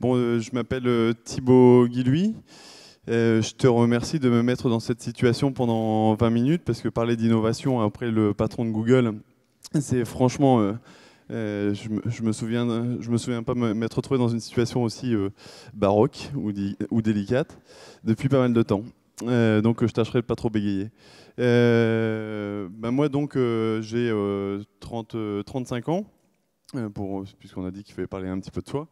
Bon, euh, je m'appelle euh, Thibaut Guillouis. Euh, je te remercie de me mettre dans cette situation pendant 20 minutes parce que parler d'innovation après le patron de Google, c'est franchement. je, me, me souviens, je me souviens pas m'être retrouvé dans une situation aussi baroque ou, délicate depuis pas mal de temps. donc je tâcherai de pas trop bégayer. Bah, moi donc j'ai 30, 35 ans, puisqu'on a dit qu'il fallait parler un petit peu de toi.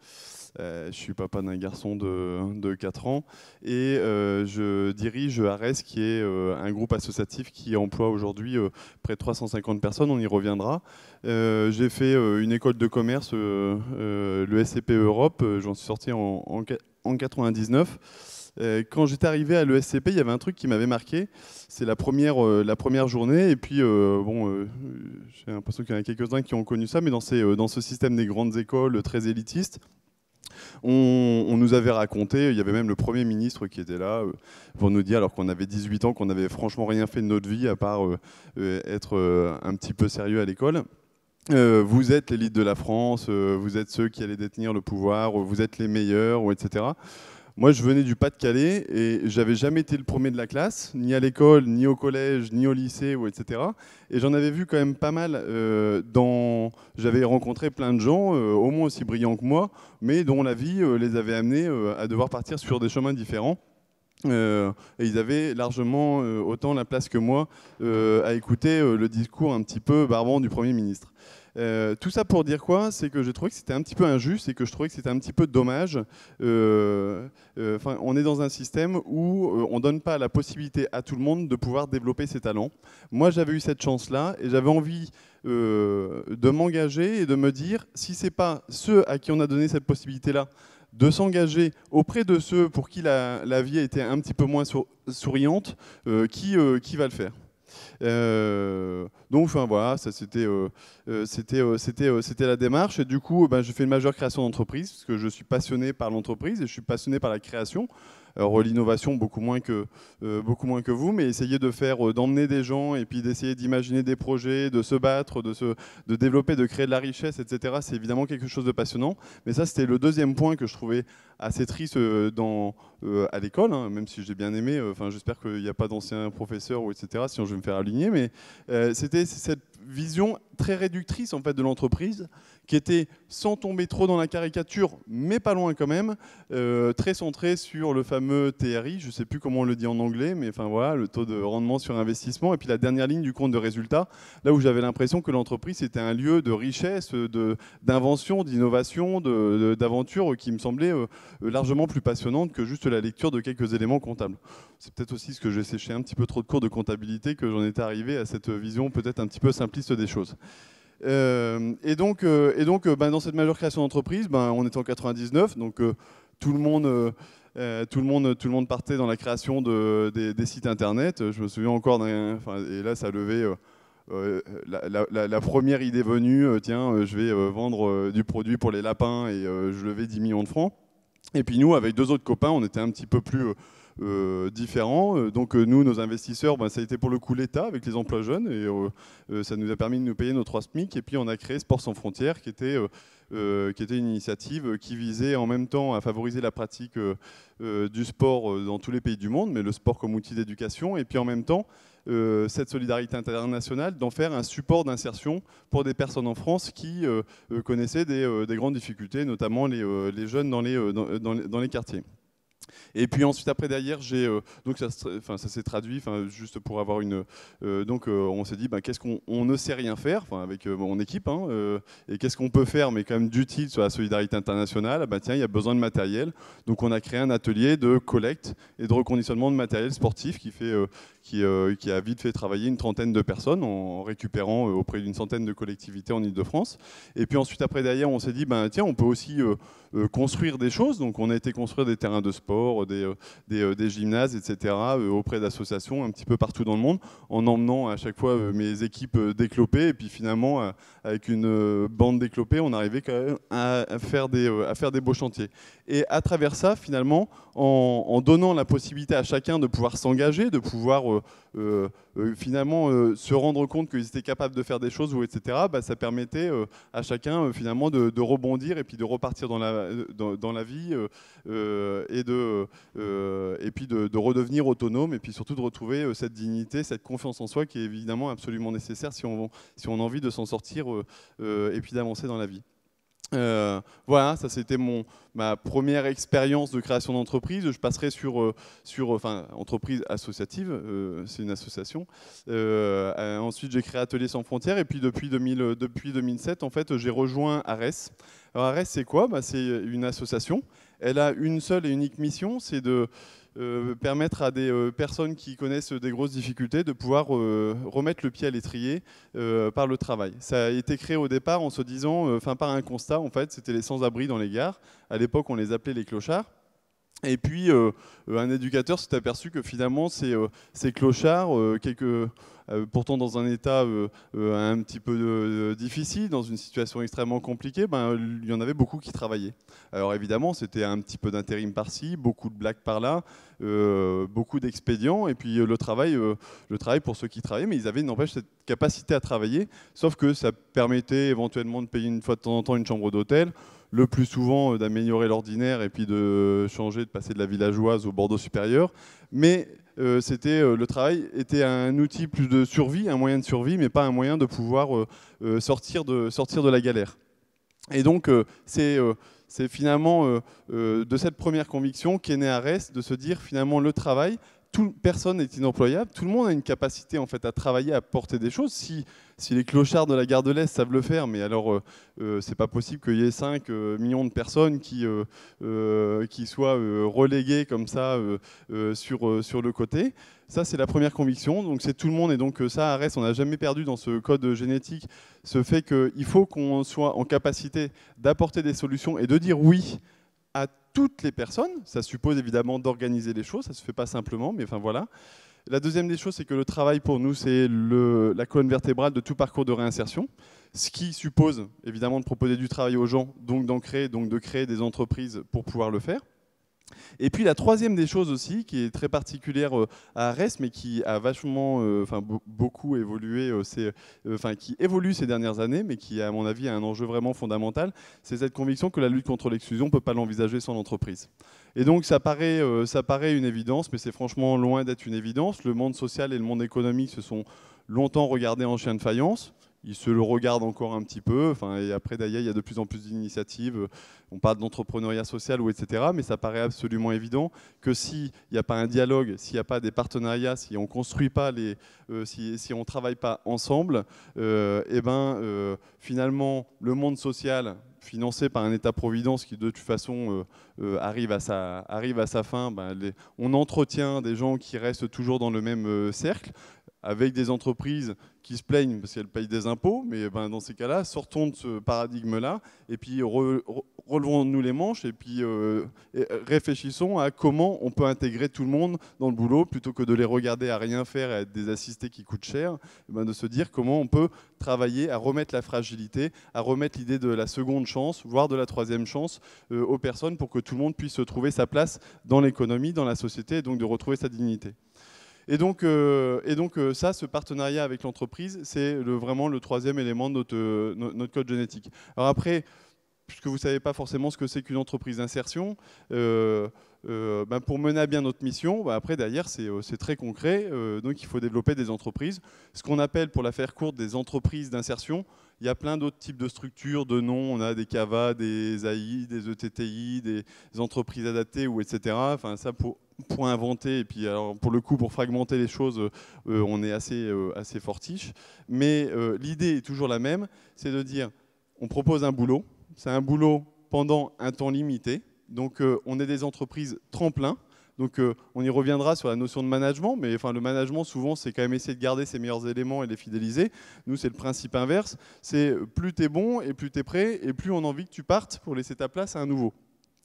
Euh, je suis papa d'un garçon de, 4 ans et euh, je dirige ARES, qui est euh, un groupe associatif qui emploie aujourd'hui près de 350 personnes. On y reviendra. J'ai fait une école de commerce, le SCP Europe. J'en suis sorti en, 1999. 99 quand j'étais arrivé à l'ESCP, il y avait un truc qui m'avait marqué. C'est la première, la première journée. Et puis, bon, j'ai l'impression qu'il y en a quelques-uns qui ont connu ça, mais dans, dans ce système des grandes écoles très élitistes, on, nous avait raconté, il y avait même le Premier ministre qui était là euh, pour nous dire, alors qu'on avait 18 ans, qu'on n'avait franchement rien fait de notre vie à part euh, euh, être un petit peu sérieux à l'école. vous êtes l'élite de la France, vous êtes ceux qui allaient détenir le pouvoir, vous êtes les meilleurs, etc. Moi, je venais du Pas-de-Calais et j'avais jamais été le premier de la classe, ni à l'école, ni au collège, ni au lycée, etc. Et j'en avais vu quand même pas mal. Euh, j'avais rencontré plein de gens, euh, au moins aussi brillants que moi, mais dont la vie euh, les avait amenés à devoir partir sur des chemins différents. et ils avaient largement autant la place que moi à écouter le discours un petit peu barbant du Premier ministre. Euh, tout ça pour dire quoi C'est que j'ai trouvé que c'était un petit peu injuste et que je trouvais que c'était un petit peu dommage. Euh, euh, on est dans un système où on ne donne pas la possibilité à tout le monde de pouvoir développer ses talents. Moi, j'avais eu cette chance-là et j'avais envie de m'engager et de me dire si n'est pas ceux à qui on a donné cette possibilité-là de s'engager auprès de ceux pour qui la, vie a été un petit peu moins souriante, qui va le faire euh, donc enfin, voilà, ça c'était euh, euh, c'était la démarche. Et du coup, ben, je fais une majeure création d'entreprise parce que je suis passionné par l'entreprise et je suis passionné par la création. Alors l'innovation beaucoup moins que beaucoup moins que vous, mais essayer de faire d'emmener des gens et puis d'essayer d'imaginer des projets, de se battre, de se de développer, de créer de la richesse, etc. C'est évidemment quelque chose de passionnant. Mais ça c'était le deuxième point que je trouvais assez triste dans euh, à l'école, hein, même si j'ai bien aimé. Euh, enfin, j'espère qu'il n'y a pas d'anciens professeurs ou etc. Sinon, je vais me faire aligner. Mais euh, c'était cette vision très réductrice en fait de l'entreprise, qui était sans tomber trop dans la caricature, mais pas loin quand même, très centrée sur le fameux TRI. Je ne sais plus comment on le dit en anglais, mais enfin voilà, le taux de rendement sur investissement. Et puis la dernière ligne du compte de résultat, là où j'avais l'impression que l'entreprise était un lieu de richesse, d'invention, de, d'innovation, d'aventure, qui me semblait largement plus passionnante que juste la lecture de quelques éléments comptables. C'est peut-être aussi ce que j'ai séché un petit peu trop de cours de comptabilité que j'en étais arrivé à cette vision peut-être un petit peu simpliste des choses. Euh, et donc, euh, et donc euh, ben, dans cette majeure création d'entreprise, ben, on est en 99, donc tout le monde... tout, le monde, tout le monde partait dans la création des, sites internet. Je me souviens encore Et là, ça levait. la, première idée venue, tiens, je vais vendre du produit pour les lapins et je levais 10 millions de francs. Et puis nous, avec deux autres copains, on était un petit peu plus euh, euh, différents. Euh, donc nous, nos investisseurs, bah, ça a été pour le coup l'État avec les emplois jeunes, et ça nous a permis de nous payer nos trois SMIC. Et puis on a créé Sport sans frontières, qui était une initiative qui visait en même temps à favoriser la pratique du sport dans tous les pays du monde, mais le sport comme outil d'éducation, et puis en même temps euh, cette solidarité internationale, d'en faire un support d'insertion pour des personnes en France qui euh, euh, connaissaient des, grandes difficultés, notamment les, jeunes dans les quartiers. Et puis ensuite après derrière j'ai euh, donc ça s'est traduit juste pour avoir une euh, donc euh, on s'est dit ben, qu'est-ce qu'on on ne sait rien faire avec mon équipe hein, et qu'est-ce qu'on peut faire mais quand même d'utile sur la solidarité internationale ben tiens il y a besoin de matériel donc on a créé un atelier de collecte et de reconditionnement de matériel sportif qui fait a vite fait travailler une trentaine de personnes en récupérant auprès d'une centaine de collectivités en Ile-de-France et puis ensuite après derrière on s'est dit ben tiens on peut aussi construire des choses donc on a été construire des terrains de sport des, euh, euh, des, gymnases, etc., euh, auprès d'associations un petit peu partout dans le monde, en emmenant à chaque fois mes équipes déclopées. Et puis finalement, avec une bande déclopée, on arrivait quand même à faire des, à faire des beaux chantiers. Et à travers ça, finalement, en, donnant la possibilité à chacun de pouvoir s'engager, de pouvoir finalement se rendre compte qu'ils étaient capables de faire des choses, ou etc., bah, ça permettait à chacun finalement de, rebondir et puis de repartir dans la, dans la vie et de euh, euh, et puis de, redevenir autonome, et puis surtout de retrouver euh, cette dignité, cette confiance en soi qui est évidemment absolument nécessaire si on, si on a envie de s'en sortir et puis d'avancer dans la vie. voilà, ça c'était mon ma première expérience de création d'entreprise. Je passerai sur sur enfin entreprise associative, c'est une association. ensuite, j'ai créé Atelier sans frontières et puis depuis 2000, depuis 2007, en fait, j'ai rejoint Ares. Alors Ares, c'est quoi bah, c'est une association elle a une seule et unique mission, c'est de euh, permettre à des euh, personnes qui connaissent des grosses difficultés de pouvoir euh, remettre le pied à l'étrier par le travail. Ça a été créé au départ en se disant, enfin par un constat en fait, c'était les sans-abri dans les gares. À l'époque, on les appelait les clochards. Et puis, euh, euh, un éducateur s'est aperçu que finalement, ces, euh, clochards, pourtant dans un état un petit peu difficile, dans une situation extrêmement compliquée, ben, il y en avait beaucoup qui travaillaient. Alors évidemment, c'était un petit peu d'intérim par-ci, beaucoup de blagues par-là, beaucoup d'expédients, et puis le, travail, le travail pour ceux qui travaillaient, mais ils avaient, n'empêche, cette capacité à travailler, sauf que ça permettait éventuellement de payer une fois de temps en temps une chambre d'hôtel, le plus souvent euh, d'améliorer l'ordinaire et puis de changer, de passer de la villageoise au Bordeaux supérieur. Mais euh, c'était euh, le travail était un outil plus de survie, un moyen de survie, mais pas un moyen de pouvoir sortir, de, sortir de la galère. Et donc, c'est finalement de cette première conviction qu'est à Arès, de se dire finalement le travail, personne n'est inemployable, tout le monde a une capacité en fait à travailler, à porter des choses. Si, si les clochards de la gare de l'Est savent le faire, mais alors euh, euh c'est pas possible qu'il y ait 5 euh, millions de personnes qui, euh, qui soient reléguées comme ça sur, sur le côté. Ça, c'est la première conviction. Donc, c'est tout le monde. Et donc, ça, Reste on n'a jamais perdu dans ce code génétique ce fait qu'il faut qu'on soit en capacité d'apporter des solutions et de dire oui à toutes les personnes. Ça suppose évidemment d'organiser les choses, ça ne se fait pas simplement, mais enfin voilà. La deuxième des choses, c'est que le travail pour nous, c'est la colonne vertébrale de tout parcours de réinsertion, ce qui suppose évidemment de proposer du travail aux gens, donc d'en créer, donc de créer des entreprises pour pouvoir le faire. Et puis la troisième des choses aussi, qui est très particulière euh, à Arès, mais qui a vachement, euh, beaucoup évolué, euh, enfin qui évolue ces dernières années, mais qui à mon avis a un enjeu vraiment fondamental, c'est cette conviction que la lutte contre l'exclusion ne peut pas l'envisager sans l'entreprise. Et donc ça paraît, ça paraît une évidence, mais c'est franchement loin d'être une évidence. Le monde social et le monde économique se sont longtemps regardés en chien de faïence il se le regarde encore un petit peu. Enfin, et après, d'ailleurs, il y a de plus en plus d'initiatives. On parle d'entrepreneuriat social ou etc. Mais ça paraît absolument évident que s'il n'y a pas un dialogue, s'il n'y a pas des partenariats, si on construit pas les, euh, si, si, on travaille pas ensemble, et euh, eh ben euh, finalement le monde social financé par un État-providence qui de toute façon arrive, à sa, arrive à sa fin, ben, on entretient des gens qui restent toujours dans le même cercle avec des entreprises qui se plaignent parce qu'elles payent des impôts, mais ben, dans ces cas-là, sortons de ce paradigme-là et puis relevons-nous les manches et puis euh, euh, réfléchissons à comment on peut intégrer tout le monde dans le boulot plutôt que de les regarder à rien faire et à être des assistés qui coûtent cher, ben, de se dire comment on peut travailler à remettre la fragilité, à remettre l'idée de la seconde chance, voire de la troisième chance euh, aux personnes pour que tout le monde puisse trouver sa place dans l'économie, dans la société et donc de retrouver sa dignité. Et donc, euh, et donc euh, ça, ce partenariat avec l'entreprise, c'est vraiment le troisième élément de notre, notre code génétique. Alors après, puisque vous ne savez pas forcément ce que c'est qu'une entreprise d'insertion, euh, ben, pour mener à bien notre mission, ben, après derrière c'est très concret, donc il faut développer des entreprises, ce qu'on appelle pour la faire courte des entreprises d'insertion. Il y a plein d'autres types de structures, de noms, on a des CAVA, des AI, des ETTI, des entreprises adaptées ou etc. Enfin ça pour pour inventer et puis pour le coup, pour fragmenter les choses, euh, euh, on est assez, euh, fortiche. Mais l'idée est toujours la même, c'est de dire, on propose un boulot, c'est un boulot pendant un temps limité, donc on est des entreprises tremplin, donc on y reviendra sur la notion de management, mais enfin le management souvent c'est quand même essayer de garder ses meilleurs éléments et les fidéliser. Nous c'est le principe inverse, c'est plus tu es bon et plus tu es prêt et plus on a envie que tu partes pour laisser ta place à un nouveau.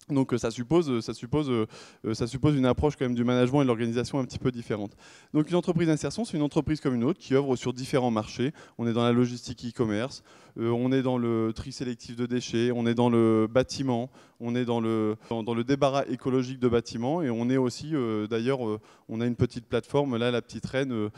Donc euh, ça suppose, euh, euh, ça, suppose, une approche quand même du management et de l'organisation un petit peu différente. Donc une entreprise d'insertion, c'est une entreprise comme une autre qui œuvre sur différents marchés. On est dans la logistique e-commerce, euh, on est dans le tri sélectif de déchets, on est dans le bâtiment, on est dans le, dans, le débarras écologique de bâtiments et on est aussi, euh, d'ailleurs, euh, on a une petite plateforme, là, la petite reine,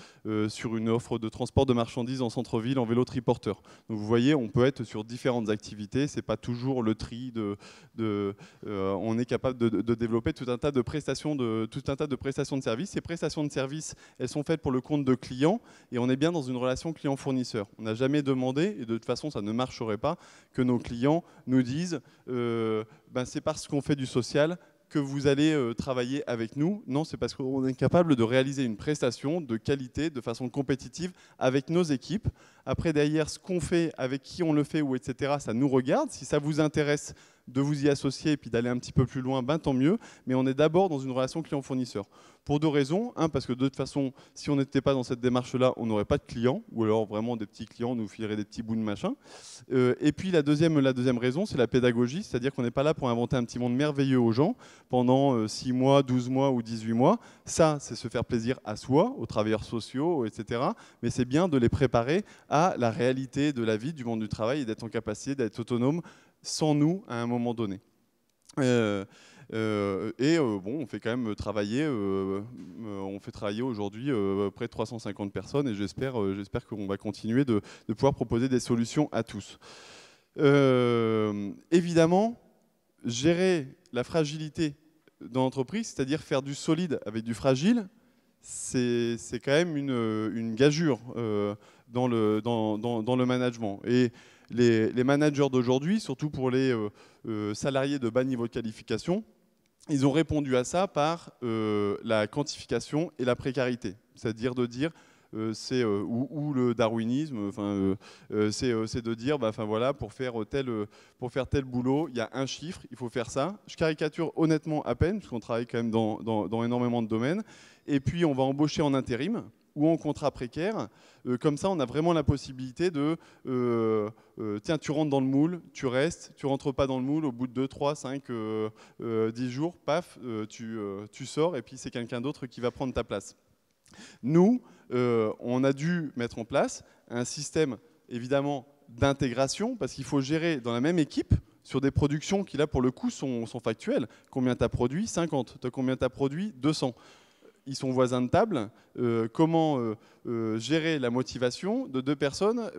sur une offre de transport de marchandises en centre-ville en vélo triporteur. Donc vous voyez, on peut être sur différentes activités, c'est pas toujours le tri de, de on est capable de, de, développer tout un tas de prestations de tout un tas de prestations de services. Ces prestations de services, elles sont faites pour le compte de clients et on est bien dans une relation client-fournisseur. On n'a jamais demandé et de toute façon ça ne marcherait pas que nos clients nous disent euh, ben, c'est parce qu'on fait du social que vous allez euh, travailler avec nous. Non, c'est parce qu'on est capable de réaliser une prestation de qualité de façon compétitive avec nos équipes. Après, derrière, ce qu'on fait, avec qui on le fait, ou etc., ça nous regarde. Si ça vous intéresse de vous y associer et puis d'aller un petit peu plus loin, ben tant mieux. Mais on est d'abord dans une relation client-fournisseur. Pour deux raisons. Un, parce que de toute façon, si on n'était pas dans cette démarche-là, on n'aurait pas de clients, ou alors vraiment des petits clients nous fileraient des petits bouts de machin. Euh, et puis la deuxième, la deuxième raison, c'est la pédagogie, c'est-à-dire qu'on n'est pas là pour inventer un petit monde merveilleux aux gens pendant 6 euh, mois, 12 mois ou 18 mois. Ça, c'est se faire plaisir à soi, aux travailleurs sociaux, etc. Mais c'est bien de les préparer à la réalité de la vie, du monde du travail et d'être en capacité d'être autonome sans nous à un moment donné. Euh, euh, et euh, bon, on fait quand même travailler, on fait travailler aujourd'hui près de 350 personnes et j'espère, j'espère qu'on va continuer de, pouvoir proposer des solutions à tous. évidemment, gérer la fragilité dans l'entreprise, c'est-à-dire faire du solide avec du fragile, c'est, quand même une, une gageure dans le, dans, dans, le management. Et les, les managers d'aujourd'hui, surtout pour les euh, euh, salariés de bas niveau de qualification, ils ont répondu à ça par euh, la quantification et la précarité. C'est-à-dire de dire, c'est ou, le darwinisme, c'est de dire, bah, voilà, pour faire tel pour faire tel boulot, il y a un chiffre, il faut faire ça. Je caricature honnêtement à peine, puisqu'on travaille quand même dans, dans, énormément de domaines. Et puis on va embaucher en intérim ou en contrat précaire. Euh, comme ça, on a vraiment la possibilité de, euh, euh, tiens, tu rentres dans le moule, tu restes, tu rentres pas dans le moule, au bout de 2, 3, 5, 10 jours, paf, tu, tu sors, et puis c'est quelqu'un d'autre qui va prendre ta place. Nous, on a dû mettre en place un système, évidemment, d'intégration, parce qu'il faut gérer dans la même équipe, sur des productions qui, là, pour le coup, sont, factuelles. Combien tu as produit 50. combien tu as produit 200 ils sont voisins de table, euh, comment euh, euh, gérer la motivation de deux personnes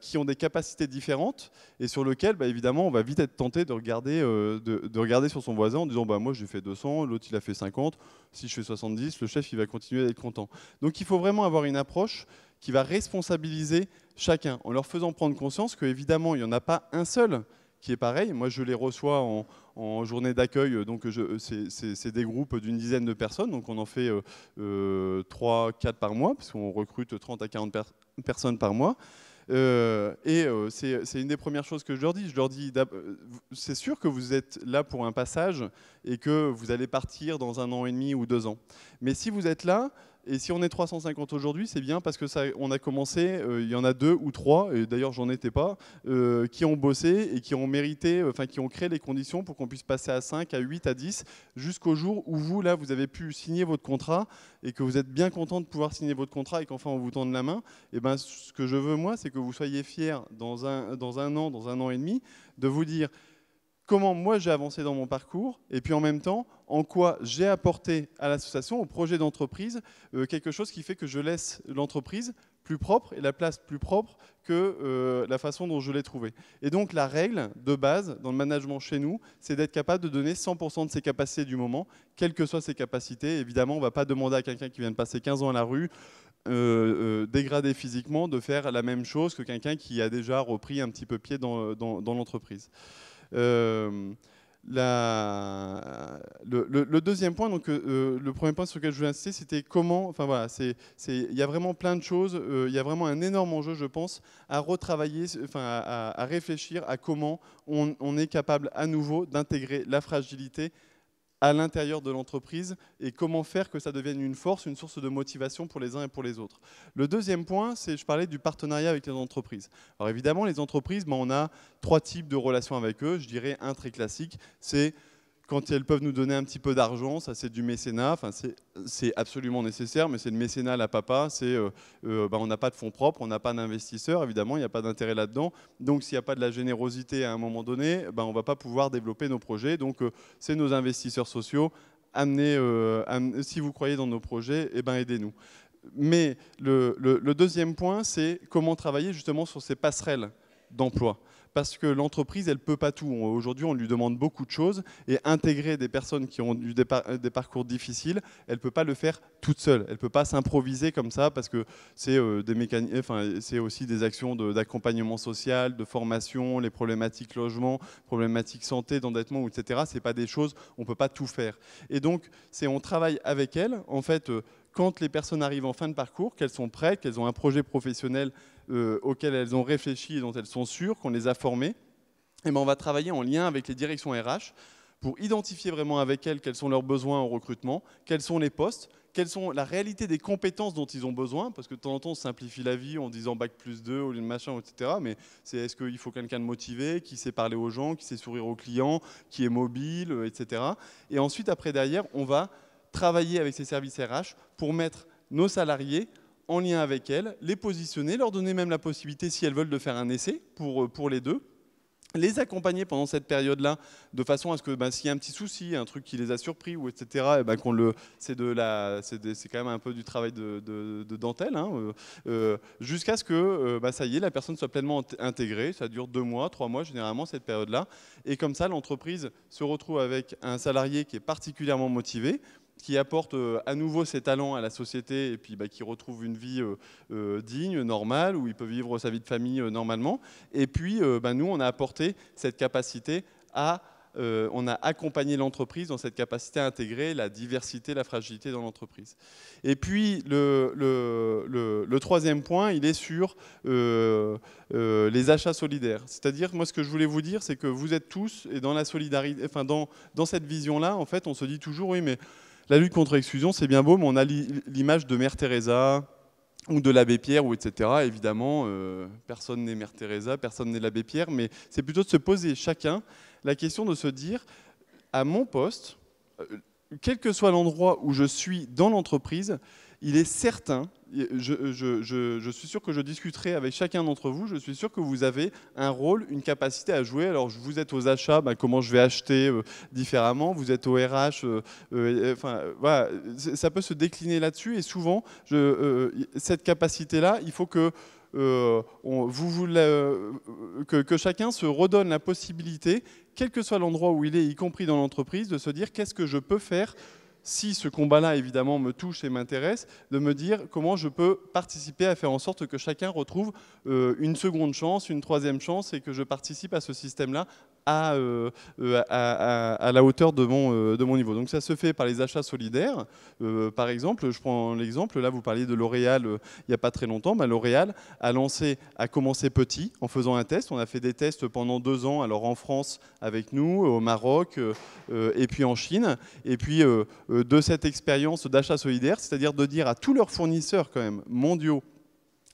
qui ont des capacités différentes et sur lequel, bah, évidemment, on va vite être tenté de regarder, de, regarder sur son voisin en disant bah, Moi, j'ai fait 200, l'autre, il a fait 50. Si je fais 70, le chef, il va continuer d'être content. Donc, il faut vraiment avoir une approche qui va responsabiliser chacun en leur faisant prendre conscience qu'évidemment, il n'y en a pas un seul qui est pareil. Moi, je les reçois en, journée d'accueil. Euh, donc, euh, c'est des groupes d'une dizaine de personnes. Donc, on en fait euh, 3-4 euh, par mois, puisqu'on recrute 30 à 40 personnes par mois. et c'est une des premières choses que je leur dis. Je leur dis, c'est sûr que vous êtes là pour un passage et que vous allez partir dans un an et demi ou deux ans. Mais si vous êtes là, et si on est 350 aujourd'hui, c'est bien parce que ça, on a commencé, euh, il y en a deux ou trois, et d'ailleurs j'en étais pas, euh, qui ont bossé et qui ont mérité, euh, enfin qui ont créé les conditions pour qu'on puisse passer à 5, à 8, à 10, jusqu'au jour où vous, là, vous avez pu signer votre contrat et que vous êtes bien content de pouvoir signer votre contrat et qu'enfin on vous tende la main. Et eh ben, ce que je veux, moi, c'est que vous soyez fiers dans un, dans un an, dans un an et demi, de vous dire comment moi j'ai avancé dans mon parcours, et puis en même temps, en quoi j'ai apporté à l'association, au projet d'entreprise, euh, quelque chose qui fait que je laisse l'entreprise plus propre et la place plus propre que euh, la façon dont je l'ai trouvée. Et donc la règle de base dans le management chez nous, c'est d'être capable de donner 100% de ses capacités du moment, quelles que soient ses capacités. Évidemment, on ne va pas demander à quelqu'un qui vient de passer 15 ans à la rue, euh, dégradé physiquement de faire la même chose que quelqu'un qui a déjà repris un petit peu pied dans l'entreprise. Euh, la, le, deuxième point, donc euh, euh, le premier point sur lequel je voulais insister, c'était comment. Enfin voilà, c'est il y a vraiment plein de choses. il y a vraiment un énorme enjeu, je pense, à retravailler, enfin à, réfléchir à comment on, on est capable à nouveau d'intégrer la fragilité à l'intérieur de l'entreprise et comment faire que ça devienne une force, une source de motivation pour les uns et pour les autres. Le deuxième point, c'est je parlais du partenariat avec les entreprises. Alors évidemment, les entreprises, ben, on a trois types de relations avec eux. Je dirais un très classique, c'est quand elles peuvent nous donner un petit peu d'argent, ça c'est du mécénat, enfin, c'est absolument nécessaire, mais c'est le mécénat à la papa, c'est euh, euh, bah, on n'a pas de fonds propres, on n'a pas d'investisseurs, évidemment, il n'y a pas d'intérêt là-dedans. Donc s'il n'y a pas de la générosité à un moment donné, bah, on ne va pas pouvoir développer nos projets. Donc euh, c'est nos investisseurs sociaux, amenez, si vous croyez dans nos projets, eh ben, aidez-nous. Mais le, deuxième point, c'est comment travailler justement sur ces passerelles d'emploi parce que l'entreprise, elle ne peut pas tout. Aujourd'hui, on lui demande beaucoup de choses et intégrer des personnes qui ont eu des, parcours difficiles, elle ne peut pas le faire toute seule. Elle ne peut pas s'improviser comme ça parce que c'est euh, enfin, aussi des actions d'accompagnement social, de formation, les problématiques logement, problématiques santé, d'endettement, etc. Ce pas des choses, on ne peut pas tout faire. Et donc, c'est on travaille avec elle. En fait, euh, quand les personnes arrivent en fin de parcours, qu'elles sont prêtes, qu'elles ont un projet professionnel euh, auxquelles elles ont réfléchi et dont elles sont sûres, qu'on les a formées, et eh ben, on va travailler en lien avec les directions RH pour identifier vraiment avec elles quels sont leurs besoins en recrutement, quels sont les postes, quelles sont la réalité des compétences dont ils ont besoin, parce que de temps en temps, on simplifie la vie en disant bac plus 2 au lieu de machin, etc. Mais c'est est-ce qu'il faut quelqu'un de motivé, qui sait parler aux gens, qui sait sourire aux clients, qui est mobile, euh, etc. Et ensuite, après, derrière, on va travailler avec ces services RH pour mettre nos salariés en lien avec elles, les positionner, leur donner même la possibilité, si elles veulent, de faire un essai pour, euh, pour les deux, les accompagner pendant cette période-là, de façon à ce que ben, s'il y a un petit souci, un truc qui les a surpris, ou etc., eh ben, qu'on le, c'est, de la, c'est, c'est quand même un peu du travail de, dentelle, hein, euh, euh, jusqu'à ce que bah, ça y est, la personne soit pleinement intégrée. Ça dure deux mois, trois mois généralement cette période-là, et comme ça, l'entreprise se retrouve avec un salarié qui est particulièrement motivé, qui apporte euh, à nouveau ses talents à la société et puis bah, qui retrouve une vie euh, euh, digne, normale, où il peut vivre sa vie de famille normalement. Et puis, bah, nous, on a apporté cette capacité à... on a accompagné l'entreprise dans cette capacité à intégrer la diversité, la fragilité dans l'entreprise. Et puis, le, le, le, troisième point, il est sur les achats solidaires. C'est-à-dire, moi, ce que je voulais vous dire, c'est que vous êtes tous, et dans la solidarité, enfin, dans, dans cette vision-là, en fait, on se dit toujours, oui, mais la lutte contre l'exclusion, c'est bien beau, mais on a l'image de Mère Teresa ou de l'abbé Pierre, ou etc. Évidemment, euh, personne n'est Mère Teresa, personne n'est l'abbé Pierre, mais c'est plutôt de se poser chacun la question de se dire, à mon poste, euh, quel que soit l'endroit où je suis dans l'entreprise, il est certain, je, suis sûr que je discuterai avec chacun d'entre vous. Je suis sûr que vous avez un rôle, une capacité à jouer. Alors, vous êtes aux achats, bah, comment je vais acheter euh, différemment. Vous êtes au RH, euh, euh, enfin, ça peut se décliner là-dessus. Et souvent, cette capacité-là, il faut que vous, que, que, chacun se redonne la possibilité, quel que soit l'endroit où il est, y compris dans l'entreprise, de se dire qu'est-ce que je peux faire si ce combat-là, évidemment, me touche et m'intéresse, de me dire comment je peux participer à faire en sorte que chacun retrouve euh, une seconde chance, une troisième chance, et que je participe à ce système-là euh, euh, à, la hauteur euh, de mon, niveau. Donc ça se fait par les achats solidaires. par exemple, je prends l'exemple, là vous parliez de L'Oréal il n'y a pas très longtemps. Bah, L'Oréal a lancé, a commencé petit en faisant un test. On a fait des tests pendant deux ans, alors en France avec nous, au Maroc et puis en Chine. Et puis de cette expérience d'achat solidaire, c'est-à-dire de dire à tous leurs fournisseurs quand même mondiaux,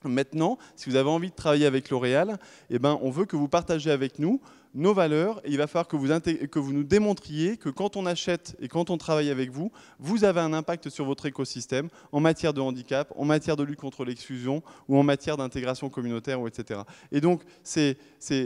Maintenant, si vous avez envie de travailler avec L'Oréal, eh ben, on veut que vous partagez avec nous nos valeurs, il va falloir que vous, nous démontriez que quand on achète et quand on travaille avec vous, vous avez un impact sur votre écosystème en matière de handicap, en matière de lutte contre l'exclusion ou en matière d'intégration communautaire, etc. Et donc, c'est de,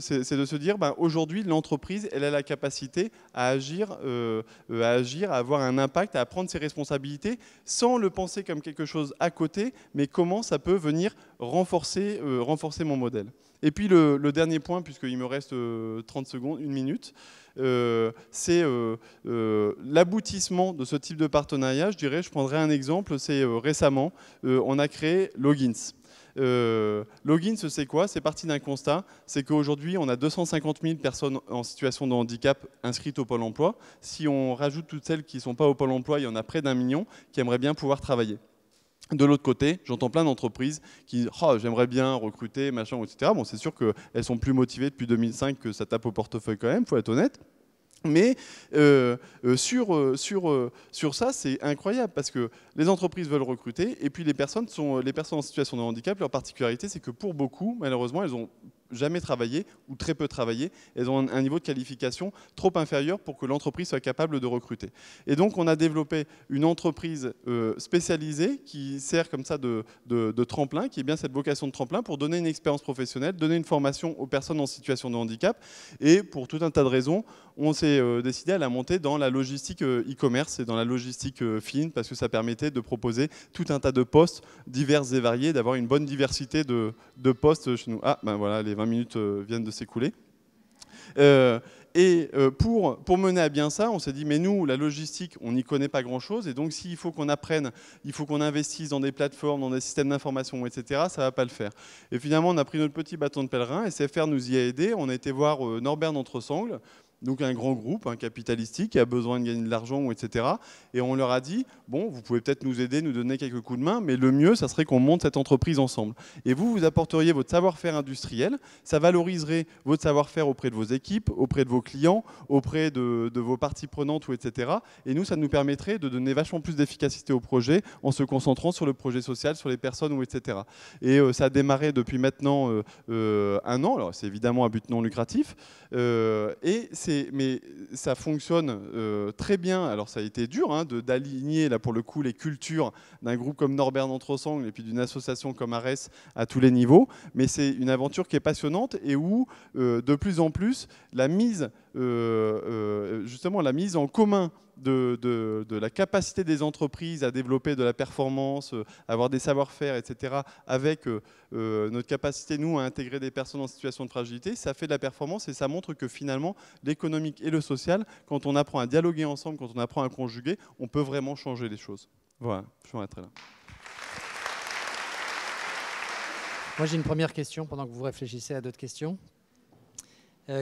se dire, ben, aujourd'hui, l'entreprise, elle a la capacité à agir, euh, euh, à agir, à avoir un impact, à prendre ses responsabilités, sans le penser comme quelque chose à côté, mais comment ça peut venir renforcer euh, mon modèle. Et puis le, dernier point, puisqu'il me reste 30 euh, secondes, une minute, euh, c'est euh, l'aboutissement de ce type de partenariat. Je dirais, je prendrai un exemple, c'est récemment, on a créé Logins. Logins, c'est quoi C'est parti d'un constat, c'est qu'aujourd'hui, on a 250 000 personnes en situation de handicap inscrites au Pôle emploi. Si on rajoute toutes celles qui ne sont pas au Pôle emploi, il y en a près d'un million qui aimeraient bien pouvoir travailler. De l'autre côté, j'entends plein d'entreprises qui disent oh, j'aimerais bien recruter, machin, etc. Bon, c'est sûr qu'elles sont plus motivées depuis 2005 que ça tape au portefeuille quand même, faut être honnête. Mais euh, euh, sur, euh, sur, sur ça, c'est incroyable parce que les entreprises veulent recruter et puis les personnes, sont, les personnes en situation de handicap, leur particularité, c'est que pour beaucoup, malheureusement, elles ont jamais travaillé ou très peu travaillé elles ont un niveau de qualification trop inférieur pour que l'entreprise soit capable de recruter. Et donc on a développé une entreprise euh, spécialisée qui sert comme ça de, de tremplin, qui est bien cette vocation de tremplin pour donner une expérience professionnelle, donner une formation aux personnes en situation de handicap et pour tout un tas de raisons, on s'est euh, décidé à la monter dans la logistique euh, e-commerce et dans la logistique euh, fine parce que ça permettait de proposer tout un tas de postes divers et variés, d'avoir une bonne diversité de, postes chez nous. Ah, ben voilà, les 20 minutes viennent de s'écouler. et pour, pour, mener à bien ça, on s'est dit, mais nous, la logistique, on n'y connaît pas grand-chose, et donc s'il faut qu'on apprenne, il faut qu'on investisse dans des plateformes, dans des systèmes d'information, etc., ça ne va pas le faire. Et finalement, on a pris notre petit bâton de pèlerin, et CFR nous y a aidé. on a été voir Norbert d'Entresangle, donc un grand groupe un hein, capitalistique qui a besoin de gagner de l'argent, etc. Et on leur a dit, bon, vous pouvez peut-être nous aider, nous donner quelques coups de main, mais le mieux, ça serait qu'on monte cette entreprise ensemble. Et vous, vous apporteriez votre savoir-faire industriel, ça valoriserait votre savoir-faire auprès de vos équipes, auprès de vos clients, auprès de, vos parties prenantes, etc. Et nous, ça nous permettrait de donner vachement plus d'efficacité au projet en se concentrant sur le projet social, sur les personnes, etc. Et euh, ça a démarré depuis maintenant euh, euh, un an, alors c'est évidemment un but non lucratif, et c'est mais ça fonctionne euh, très bien. Alors ça a été dur hein, de, d'aligner là pour le coup les cultures d'un groupe comme Norbert Sangles et puis d'une association comme Arès à tous les niveaux. Mais c'est une aventure qui est passionnante et où euh, de plus en plus la mise euh, euh, justement la mise en commun de, la capacité des entreprises à développer de la performance, euh, avoir des savoir-faire, etc., avec notre capacité, nous, à intégrer des personnes en situation de fragilité, ça fait de la performance et ça montre que finalement, l'économique et le social, quand on apprend à dialoguer ensemble, quand on apprend à conjuguer, on peut vraiment changer les choses. Voilà, je m'arrêterai là. Moi, j'ai une première question pendant que vous réfléchissez à d'autres questions.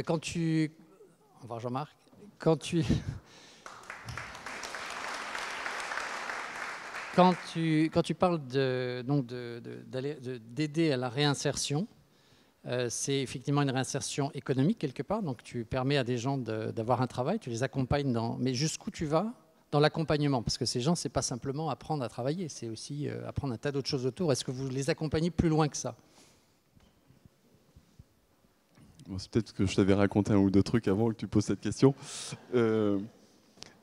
quand tu au Jean-Marc. Quand tu... Quand tu, parles d'aider d'aider à la réinsertion, euh, c'est effectivement une réinsertion économique quelque part. Donc tu permets à des gens d'avoir un travail, tu les accompagnes dans. Mais jusqu'où tu vas dans l'accompagnement Parce que ces gens, n'est pas simplement apprendre à travailler, c'est aussi euh, apprendre un tas d'autres choses autour. Est-ce que vous les accompagnez plus loin que ça c'est peut-être que je t'avais raconté un ou deux trucs avant que tu poses cette question. Euh,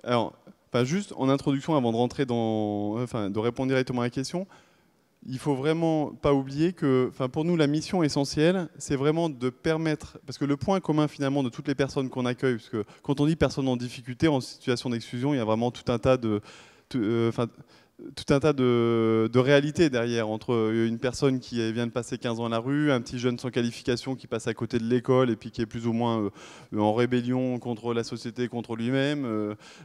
alors, pas juste en introduction, avant de rentrer dans, enfin, de répondre directement à la question, il faut vraiment pas oublier que, enfin, pour nous, la mission essentielle, c'est vraiment de permettre, parce que le point commun finalement de toutes les personnes qu'on accueille, parce que quand on dit personnes en difficulté, en situation d'exclusion, il y a vraiment tout un tas de, euh, enfin, tout un tas de, réalités derrière, entre euh, une personne qui vient de passer 15 ans à la rue, un petit jeune sans qualification qui passe à côté de l'école et puis qui est plus ou moins euh, en rébellion contre la société, contre lui-même,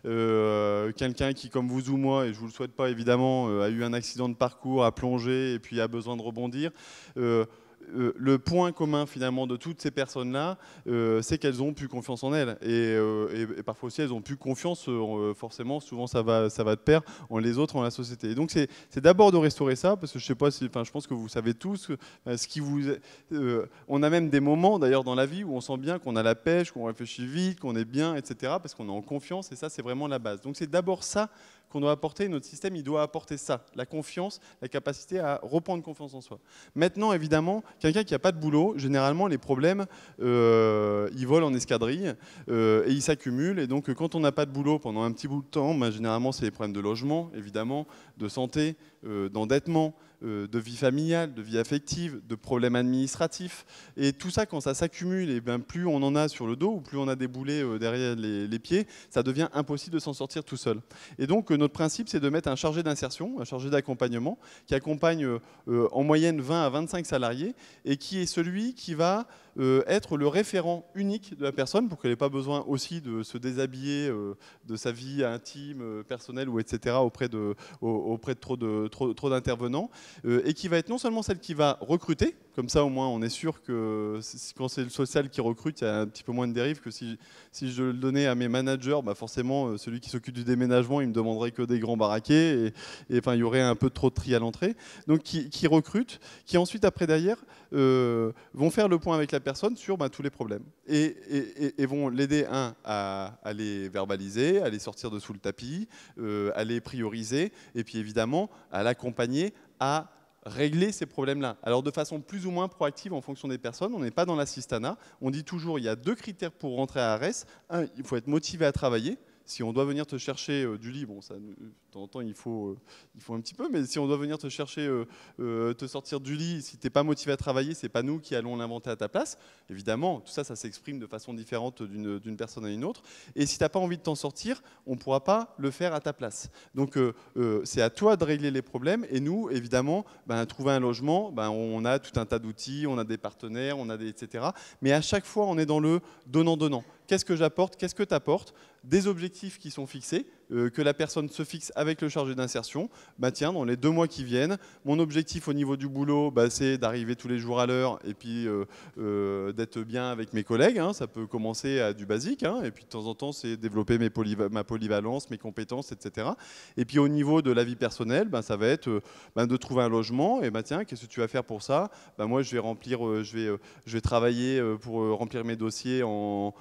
euh, quelqu'un qui, comme vous ou moi, et je ne vous le souhaite pas évidemment, a eu un accident de parcours, a plongé et puis a besoin de rebondir. Euh, le point commun finalement de toutes ces personnes-là, euh, c'est qu'elles ont plus confiance en elles. Et, euh, parfois aussi, elles ont plus confiance, forcément, souvent ça va, ça va de pair, en les autres, en la société. donc c'est d'abord de restaurer ça, parce que je sais pas si, enfin je pense que vous savez tous, ce qui vous... on a même des moments d'ailleurs dans la vie où on sent bien qu'on a la pêche, qu'on réfléchit vite, qu'on est bien, etc., parce qu'on est en confiance, et ça c'est vraiment la base. Donc c'est d'abord ça qu'on doit apporter. Notre système, il doit apporter ça, la confiance, la capacité à reprendre confiance en soi. Maintenant, évidemment, quelqu'un qui n'a pas de boulot, généralement, les problèmes, euh, ils volent en escadrille euh, et ils s'accumulent. Et donc, euh, quand on n'a pas de boulot pendant un petit bout de temps, ben, généralement, c'est les problèmes de logement, évidemment, de santé, euh, d'endettement, euh, de vie familiale, de vie affective, de problèmes administratifs. Et tout ça, quand ça s'accumule, et eh bien plus on en a sur le dos ou plus on a des boulets euh, derrière les, les pieds, ça devient impossible de s'en sortir tout seul. Et donc notre principe, c'est de mettre un chargé d'insertion, un chargé d'accompagnement, qui accompagne en moyenne 20 à 25 salariés et qui est celui qui va... Euh, être le référent unique de la personne pour qu'elle n'ait pas besoin aussi de se déshabiller euh, de sa vie intime, euh, personnelle ou etc. auprès de, auprès de trop de trop, d'intervenants et qui va être non seulement celle qui va recruter, comme ça au moins on est sûr que quand c'est le social qui recrute, il y a un petit peu moins de dérive que si, si je le donnais à mes managers, bah forcément celui qui s'occupe du déménagement, il me demanderait que des grands baraquets et, enfin il y aurait un peu trop de tri à l'entrée. Donc qui, recrute, qui ensuite après derrière vont faire le point avec la personnes sur bah, tous les problèmes et, vont l'aider, un, à, les verbaliser, à les sortir de sous le tapis, euh, à les prioriser, et puis évidemment à l'accompagner à régler ces problèmes-là. Alors de façon plus ou moins proactive en fonction des personnes, on n'est pas dans l'assistana. On dit toujours, il y a deux critères pour rentrer à ARES. Un, il faut être motivé à travailler si on doit venir te chercher euh, du lit, bon, ça, euh, de temps en temps, il faut, euh, il faut un petit peu, mais si on doit venir te chercher, te sortir du lit, si tu n'es pas motivé à travailler, c'est pas nous qui allons l'inventer à ta place. Évidemment, tout ça, ça s'exprime de façon différente d'une personne à une autre. Et si tu n'as pas envie de t'en sortir, on ne pourra pas le faire à ta place. Donc, c'est à toi de régler les problèmes. Et nous, évidemment, ben, trouver un logement, ben, on a tout un tas d'outils, on a des partenaires, on a des, etc. Mais à chaque fois, on est dans le donnant-donnant qu'est-ce que j'apporte, qu'est-ce que tu apportes, des objectifs qui sont fixés, euh, que la personne se fixe avec le chargé d'insertion, bah tiens, dans les deux mois qui viennent, mon objectif au niveau du boulot, bah, c'est d'arriver tous les jours à l'heure et puis euh, euh, d'être bien avec mes collègues. Hein. ça peut commencer à du basique, hein. et puis de temps en temps, c'est développer ma polyvalence, mes compétences, etc. Et puis au niveau de la vie personnelle, bah, ça va être bah, de trouver un logement, et bah tiens, qu'est-ce que tu vas faire pour ça bah, Moi, je vais remplir, je, vais, je vais travailler pour remplir mes dossiers en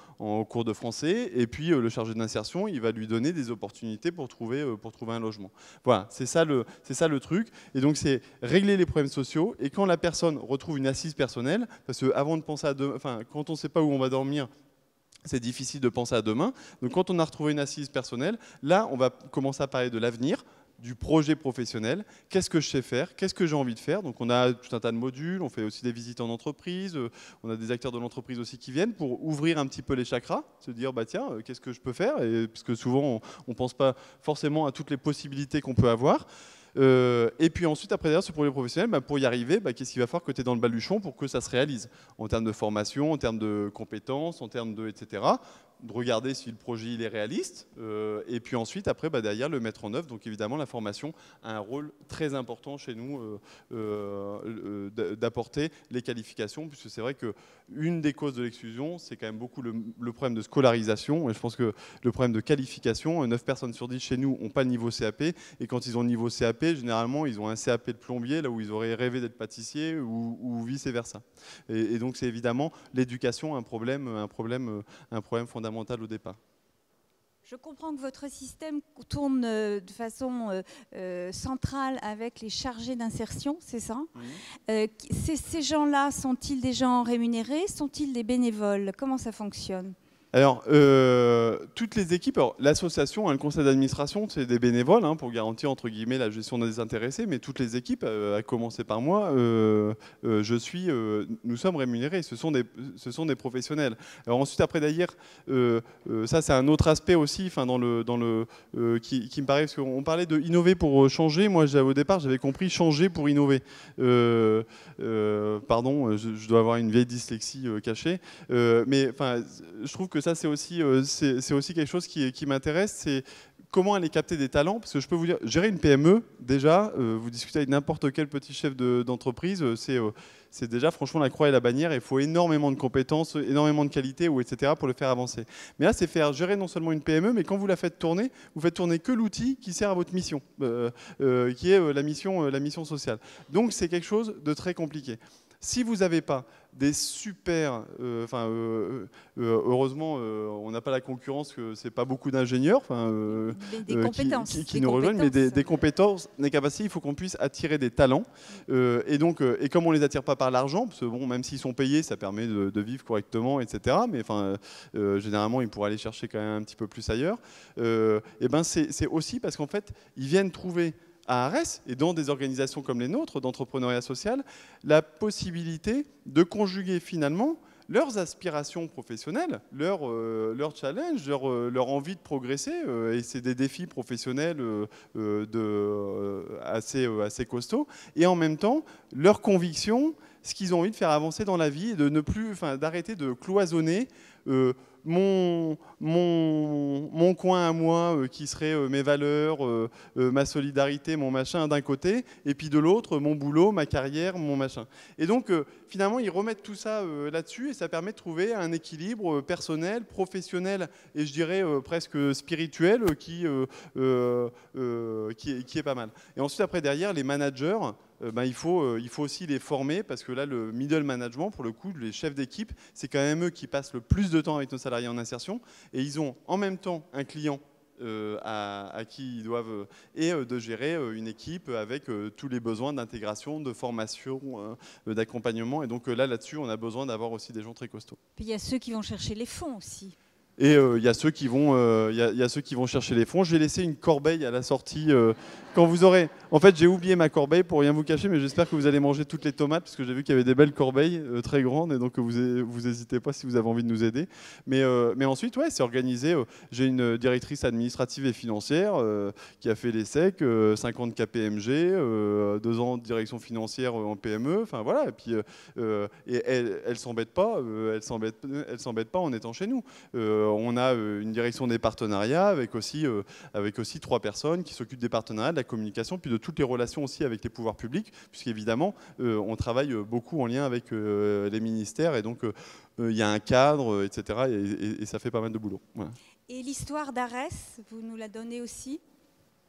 cours de français, et puis le chargé d'insertion, il va lui donner des opportunités euh, pour trouver, un logement. Voilà, c'est ça, le, truc. Et donc, c'est régler les problèmes sociaux. Et quand la personne retrouve une assise personnelle, parce que avant de penser à demain quand on ne sait pas où on va dormir, c'est difficile de penser à demain. Donc quand on a retrouvé une assise personnelle, là, on va commencer à parler de l'avenir, du projet professionnel. Qu'est-ce que je sais faire Qu'est-ce que j'ai envie de faire Donc on a tout un tas de modules, on fait aussi des visites en entreprise, euh, on a des acteurs de l'entreprise aussi qui viennent pour ouvrir un petit peu les chakras, se dire bah tiens, euh, qu'est-ce que je peux faire et, Parce souvent on ne pense pas forcément à toutes les possibilités qu'on peut avoir. Euh, et puis ensuite, après ce projet professionnel, bah, pour y arriver, bah, qu'est-ce qu'il va falloir que tu es dans le baluchon pour que ça se réalise En termes de formation, en termes de compétences, en termes de etc. De regarder si le projet il est réaliste. Euh, et puis ensuite, après, bah, derrière, le mettre en œuvre. Donc évidemment, la formation a un rôle très important chez nous euh, d'apporter les qualifications, puisque c'est vrai que une des causes de l'exclusion, c'est quand même beaucoup le, problème de scolarisation. Et je pense que le problème de qualification, 9 personnes sur 10 chez nous n'ont pas le niveau CAP. Et quand ils ont le niveau CAP, généralement, ils ont un CAP de plombier, là où ils auraient rêvé d'être pâtissier, ou, vice-versa. Et, donc, c'est évidemment l'éducation un problème, un, problème, euh, un problème fondamental au départ. Je comprends que votre système tourne euh, de façon euh, centrale avec les chargés d'insertion, c'est ça ces gens-là sont-ils des gens rémunérés Sont-ils des bénévoles Comment ça fonctionne alors, euh, toutes les équipes, l'association, hein, le conseil d'administration, c'est des bénévoles hein, pour garantir entre guillemets la gestion des intéressés, mais toutes les équipes, euh, à commencer par moi, euh, je suis, nous sommes rémunérés, ce sont des, ce sont des professionnels. Alors ensuite, après d'ailleurs, ça c'est un autre aspect aussi, enfin dans le, dans le, qui, me paraît, parce qu'on parlait de innover pour changer. Moi, au départ, j'avais compris changer pour innover. pardon, je, je, dois avoir une vieille dyslexie cachée, mais enfin, je trouve que ça, c'est aussi, euh, c'est aussi quelque chose qui, m'intéresse. C'est comment aller capter des talents Parce que je peux vous dire, gérer une PME, déjà, euh, vous discutez avec n'importe quel petit chef d'entreprise, euh, c'est déjà franchement la croix et la bannière. Il faut énormément de compétences, énormément de qualités, ou etc. pour le faire avancer. Mais là, c'est faire gérer non seulement une PME, mais quand vous la faites tourner, vous faites tourner que l'outil qui sert à votre mission, qui est la mission, la mission sociale. Donc, c'est quelque chose de très compliqué. Si vous n'avez pas des super. Euh, enfin, euh, euh, heureusement, on n'a pas la concurrence que c'est pas beaucoup d'ingénieurs, qui, qui, nous rejoignent, mais des, des, compétences, des capacités. Il faut qu'on puisse attirer des talents. et donc, et comme on les attire pas par l'argent, parce que bon, même s'ils sont payés, ça permet de, de vivre correctement, etc. Mais enfin, généralement, ils pourraient aller chercher quand même un petit peu plus ailleurs. et ben, c'est aussi parce qu'en fait, ils viennent trouver à Ares et dans des organisations comme les nôtres d'entrepreneuriat social la possibilité de conjuguer finalement leurs aspirations professionnelles, leurs euh, challenges, leur, euh, leur, envie de progresser, euh, et c'est des défis professionnels assez, assez costauds, et en même temps leurs convictions, ce qu'ils ont envie de faire avancer dans la vie, d'arrêter de cloisonner mon, coin à moi, euh, qui serait euh, mes valeurs, euh, ma solidarité, mon machin d'un côté, et puis de l'autre, mon boulot, ma carrière, mon machin. Et donc, finalement, ils remettent tout ça là-dessus, et ça permet de trouver un équilibre personnel, professionnel, et je dirais presque spirituel, qui, qui est pas mal. Et ensuite, après, derrière, les managers, euh, ben, il, faut, euh, il faut aussi les former parce que là, le middle management, pour le coup, les chefs d'équipe, c'est quand même eux qui passent le plus de temps avec nos salariés en insertion et ils ont en même temps un client euh, à, qui ils doivent et de gérer une équipe avec tous les besoins d'intégration, de formation, d'accompagnement. Et donc là, là-dessus, on a besoin d'avoir aussi des gens très costauds. Puis il y a ceux qui vont chercher les fonds aussi. Et euh, il y, a ceux qui vont, euh, il y a ceux qui vont chercher les fonds. J'ai laissé une corbeille à la sortie euh, quand vous aurez. En fait, j'ai oublié ma corbeille pour rien vous cacher, mais j'espère que vous allez manger toutes les tomates parce que j'ai vu qu'il y avait des belles corbeilles très grandes et donc vous vous hésitez pas si vous avez envie de nous aider. Mais mais ensuite, ouais, c'est organisé. J'ai une directrice administrative et financière qui a fait les SEC, 50 KPMG, deux ans de direction financière en PME. Enfin voilà. Et puis et elle, elle s'embête pas. elle s'embête elle s'embête pas en étant chez nous. Euh, on a euh, une direction des partenariats avec aussi, euh, avec aussi trois personnes qui s'occupent des partenariats, de la communication, puis de toutes les relations aussi avec les pouvoirs publics, puisqu'évidemment, on travaille beaucoup en lien avec les ministères, et donc il y a un cadre, etc. Et, ça fait pas mal de boulot. Et l'histoire d'Arès, vous nous la donnez aussi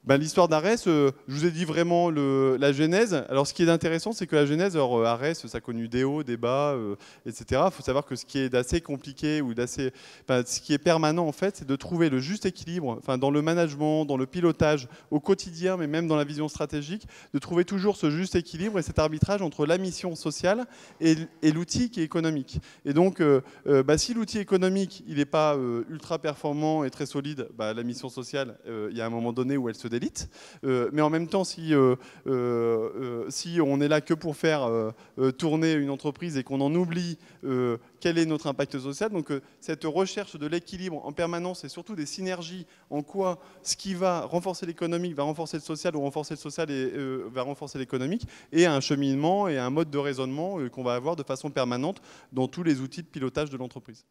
ben, l'histoire d'Arès, euh, je vous ai dit vraiment le, la genèse. Alors ce qui est intéressant, c'est que la genèse, alors Arès, euh, ça a connu des hauts, des bas, euh, etc. Il faut savoir que ce qui est d'assez compliqué ou d'assez, ce qui est permanent en fait, c'est de trouver le juste équilibre, enfin dans le management, dans le pilotage, au quotidien, mais même dans la vision stratégique, de trouver toujours ce juste équilibre et cet arbitrage entre la mission sociale et, l'outil qui est économique. Et donc, bah, si l'outil économique, il n'est pas ultra performant et très solide, bah, la mission sociale, il y a un moment donné où elle se d'élite. Euh, mais en même temps, si, euh, euh, si on est là que pour faire tourner une entreprise et qu'on en oublie quel est notre impact social, donc cette recherche de l'équilibre en permanence et surtout des synergies, en quoi ce qui va renforcer l'économique va renforcer le social ou renforcer le social et, va renforcer l'économique, et un cheminement et un mode de raisonnement qu'on va avoir de façon permanente dans tous les outils de pilotage de l'entreprise.